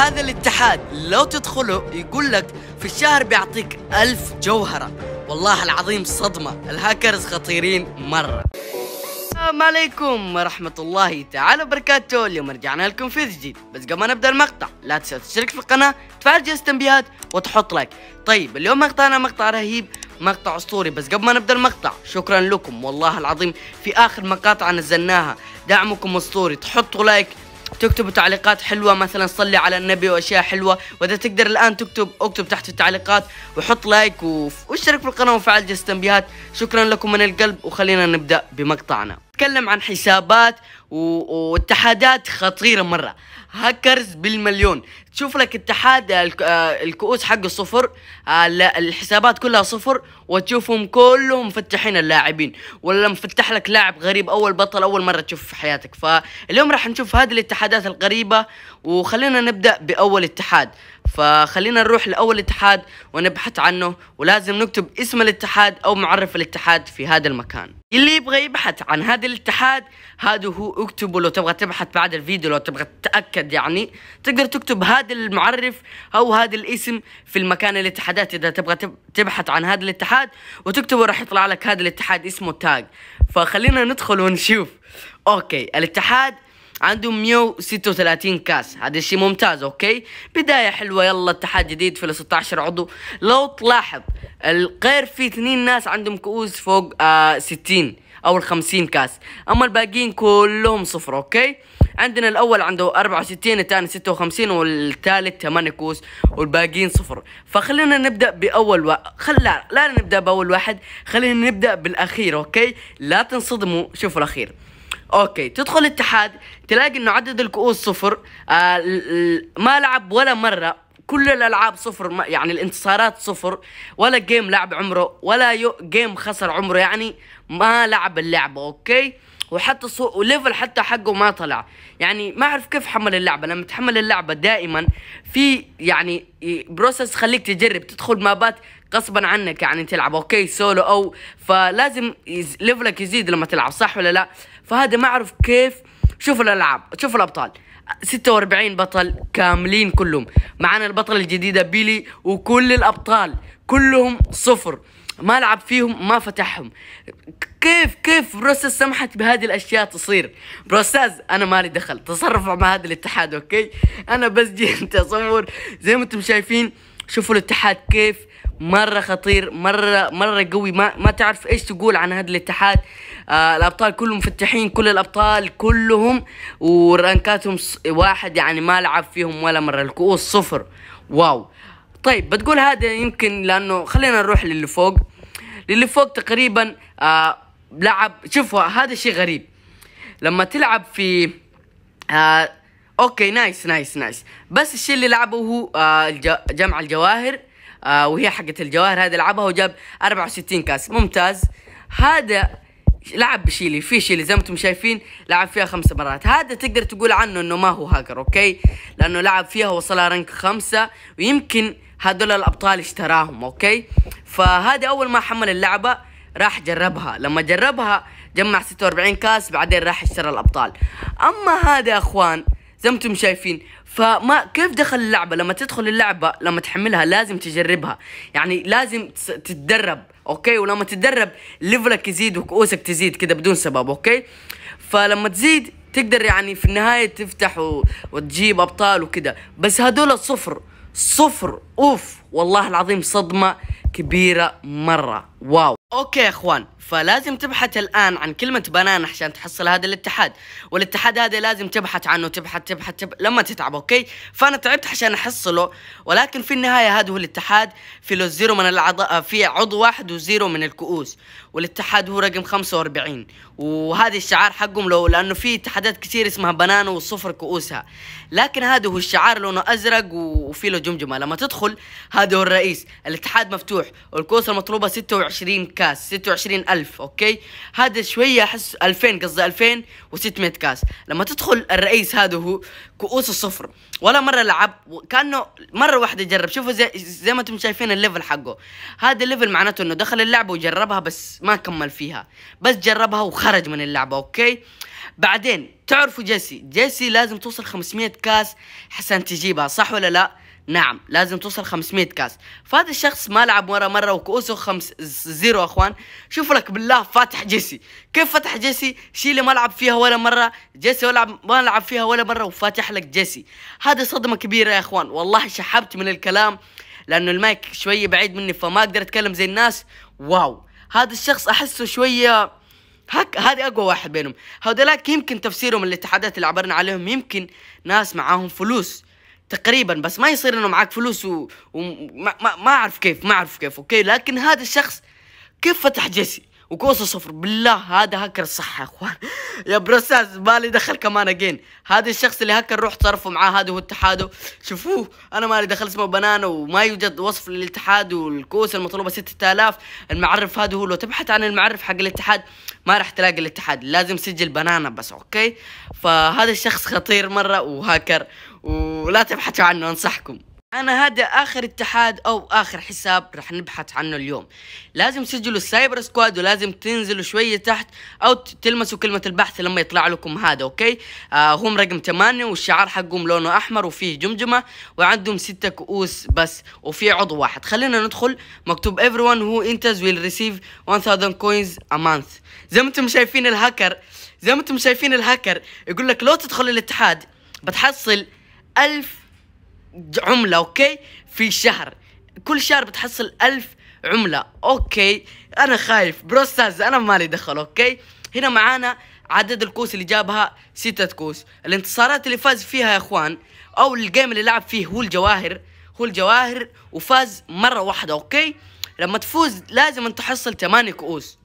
هذا الاتحاد لو تدخله يقول لك في الشهر بيعطيك ألف جوهرة والله العظيم صدمة الهاكرز خطيرين مرة السلام عليكم ورحمة الله تعالى وبركاته اليوم رجعنا لكم في جديد بس قبل ما نبدأ المقطع لا تنسى تشترك في القناة تفعل جرس التنبيهات وتحط لايك طيب اليوم مقطعنا مقطع رهيب مقطع اسطوري بس قبل ما نبدا المقطع شكرا لكم والله العظيم في اخر مقاطع نزلناها دعمكم اسطوري تحطوا لايك تكتبوا تعليقات حلوه مثلا صلي على النبي واشياء حلوه واذا تقدر الان تكتب اكتب تحت في التعليقات وحط لايك واشترك في القناه وفعل جرس التنبيهات شكرا لكم من القلب وخلينا نبدا بمقطعنا نتكلم عن حسابات و... واتحادات خطيره مره هاكرز بالمليون تشوف لك اتحاد آه، آه، الكؤوس حقه صفر آه، الحسابات كلها صفر وتشوفهم كلهم مفتحين اللاعبين ولا مفتح لك لاعب غريب اول بطل اول مره تشوف في حياتك فاليوم راح نشوف هذه الاتحادات الغريبه وخلينا نبدا باول اتحاد فخلينا نروح لأول اتحاد ونبحث عنه ولازم نكتب اسم الاتحاد أو معرف الاتحاد في هذا المكان اللي يبغى يبحث عن هذا الاتحاد هذا هو اكتبه لو تبغى تبحث بعد الفيديو لو تبغى تتأكد يعني تقدر تكتب هذا المعرف أو هذا الاسم في المكان الاتحادات إذا تبغى تبحث عن هذا الاتحاد وتكتبه راح يطلع لك هذا الاتحاد اسمه تاج فخلينا ندخل ونشوف أوكي الاتحاد عندهم 136 كاس هذا الشيء ممتاز اوكي بداية حلوة يلا اتحاد جديد في ال 16 عضو لو تلاحظ الغير في اثنين ناس عندهم كؤوس فوق آه 60 او ال 50 كاس اما الباقيين كلهم صفر اوكي عندنا الاول عنده 64 الثاني 56 والثالث 8 كؤوس والباقيين صفر فخلينا نبدا باول واحد خلا لا نبدا باول واحد خلينا نبدا بالاخير اوكي لا تنصدموا شوفوا الاخير اوكي تدخل اتحاد تلاقي انه عدد الكؤوس صفر آه، ما لعب ولا مره كل الالعاب صفر يعني الانتصارات صفر ولا جيم لعب عمره ولا جيم خسر عمره يعني ما لعب اللعبه اوكي وحتى صو... وليفل حتى حقه ما طلع يعني ما اعرف كيف حمل اللعبه لما تحمل اللعبه دائما في يعني بروسس خليك تجرب تدخل مابات غصبا عنك يعني تلعب اوكي سولو او فلازم يز... ليفلك يزيد لما تلعب صح ولا لا فهذا ما اعرف كيف شوف الالعاب شوف الابطال 46 بطل كاملين كلهم معانا البطل الجديدة بيلي وكل الأبطال كلهم صفر ما لعب فيهم ما فتحهم كيف كيف بروسس سمحت بهذه الاشياء تصير بروسس انا مالي دخل تصرفوا مع هذا الاتحاد اوكي انا بس جيت اصور زي ما انتم شايفين شوفوا الاتحاد كيف مرة خطير مرة مرة قوي ما ما تعرف ايش تقول عن هذا الاتحاد آه الابطال كلهم مفتحين كل الابطال كلهم ورانكاتهم واحد يعني ما لعب فيهم ولا مرة الكؤوس صفر واو طيب بتقول هذا يمكن لانه خلينا نروح للي فوق للي فوق تقريبا آه لعب شوفوا هذا شيء غريب لما تلعب في آه اوكي نايس نايس نايس بس الشيء اللي لعبه هو آه جمع الجواهر آه وهي حقة الجواهر هذا لعبها وجاب 64 كاس ممتاز هذا لعب بشيلي في شيلي زي ما انتم شايفين لعب فيها خمس مرات هذا تقدر تقول عنه انه ما هو هاكر اوكي لانه لعب فيها وصلها رانك خمسة ويمكن هذول الابطال اشتراهم اوكي فهذه اول ما حمل اللعبه راح جربها لما جربها جمع 46 كاس بعدين راح اشترى الابطال اما هذا يا اخوان زي ما انتم شايفين فما كيف دخل اللعبه لما تدخل اللعبه لما تحملها لازم تجربها يعني لازم تتدرب اوكي ولما تتدرب ليفلك يزيد وكؤوسك تزيد كذا بدون سبب اوكي فلما تزيد تقدر يعني في النهايه تفتح و... وتجيب ابطال وكذا بس هذول صفر صفر اوف والله العظيم صدمة كبيرة مرة واو اوكي يا اخوان فلازم تبحث الان عن كلمه بنان عشان تحصل هذا الاتحاد والاتحاد هذا لازم تبحث عنه تبحث تبحث, تبحث لما تتعب اوكي فانا تعبت عشان احصله ولكن في النهايه هذا هو الاتحاد في له زيرو من العضاء آه، في عضو واحد وزيرو من الكؤوس والاتحاد هو رقم 45 وهذا الشعار حقهم لو لانه في اتحادات كثير اسمها بنان وصفر كؤوسها لكن هذا هو الشعار لونه ازرق وفي له جمجمه لما تدخل هذا هو الرئيس الاتحاد مفتوح والكؤوس المطلوبه 26 26 كاس 26 ألف أوكي هذا شوية أحس 2000 قصدي 2600 كاس لما تدخل الرئيس هذا هو كؤوس الصفر ولا مرة لعب كأنه مرة واحدة جرب شوفوا زي, زي ما أنتم شايفين الليفل حقه هذا الليفل معناته أنه دخل اللعبة وجربها بس ما كمل فيها بس جربها وخرج من اللعبة أوكي بعدين تعرفوا جيسي جيسي لازم توصل 500 كاس حسن تجيبها صح ولا لا نعم لازم توصل 500 كاس فهذا الشخص ما لعب ورا مره وكؤوسه خمس زيرو اخوان شوف لك بالله فاتح جيسي كيف فتح جيسي شي اللي ما لعب فيها ولا مره جيسي ولا ما لعب فيها ولا مره وفاتح لك جيسي هذه صدمه كبيره يا اخوان والله شحبت من الكلام لانه المايك شويه بعيد مني فما اقدر اتكلم زي الناس واو هذا الشخص احسه شويه هك هذه اقوى واحد بينهم هذولاك يمكن تفسيرهم الاتحادات اللي عبرنا عليهم يمكن ناس معاهم فلوس تقريبا بس ما يصير انه معك فلوس وما و... ما, ما اعرف كيف ما اعرف كيف اوكي لكن هذا الشخص كيف فتح جيسي وكوسه صفر بالله هذا هاكر صح يا اخوان يا برساس بالي دخل كمان اجين هذا الشخص اللي هكر روح صرفه معاه هذا هو اتحاده شوفوه انا مالي دخل اسمه بنانا وما يوجد وصف للاتحاد والكوسه المطلوبه 6000 المعرف هذا هو لو تبحث عن المعرف حق الاتحاد ما راح تلاقي الاتحاد لازم سجل بنانا بس اوكي فهذا الشخص خطير مره وهكر ولا تبحثوا عنه انصحكم انا هذا اخر اتحاد او اخر حساب راح نبحث عنه اليوم لازم تسجلوا السايبر سكواد ولازم تنزلوا شويه تحت او تلمسوا كلمه البحث لما يطلع لكم هذا اوكي آه هم رقم 8 والشعار حقهم لونه احمر وفيه جمجمه وعندهم ستة كؤوس بس وفي عضو واحد خلينا ندخل مكتوب everyone who enters will receive 1000 coins a month زي ما انتم شايفين الهاكر زي ما انتم شايفين الهاكر يقول لك لو تدخل الاتحاد بتحصل ألف عملة أوكي في شهر كل شهر بتحصل ألف عملة أوكي أنا خايف برو أنا مالي دخل أوكي هنا معانا عدد الكوس اللي جابها ستة كوس الانتصارات اللي فاز فيها يا اخوان او الجيم اللي لعب فيه هو الجواهر هو الجواهر وفاز مرة واحدة اوكي لما تفوز لازم ان تحصل ثمانية كؤوس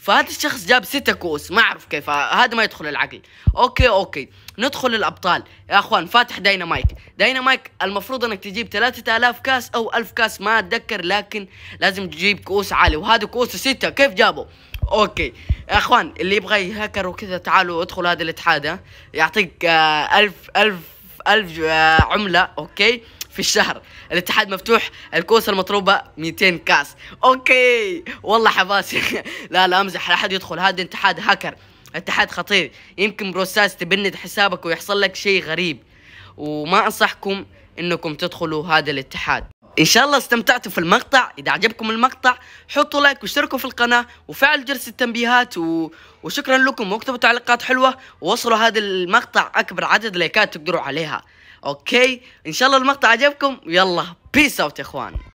فهذا الشخص جاب ستة كؤوس ما اعرف كيف هذا ما يدخل العقل اوكي اوكي ندخل الابطال يا اخوان فاتح داينامايك داينامايك المفروض انك تجيب 3000 كاس او 1000 كاس ما اتذكر لكن لازم تجيب كؤوس عالي وهذا كؤوسه ستة كيف جابه اوكي يا اخوان اللي يبغى يهكر وكذا تعالوا ادخل هذا الاتحاد يعطيك 1000 آه، ألف ألف ألف آه، عملة اوكي في الشهر الاتحاد مفتوح الكوسه المطلوبه 200 كاس اوكي والله حباسي لا لا امزح لا حد يدخل هذا اتحاد هاكر اتحاد خطير يمكن بروساس تبند حسابك ويحصل لك شيء غريب وما انصحكم انكم تدخلوا هذا الاتحاد ان شاء الله استمتعتوا في المقطع اذا عجبكم المقطع حطوا لايك واشتركوا في القناه وفعلوا جرس التنبيهات و... وشكرا لكم واكتبوا تعليقات حلوه ووصلوا هذا المقطع اكبر عدد لايكات تقدروا عليها اوكي ان شاء الله المقطع عجبكم يلا بيس اوت يا اخوان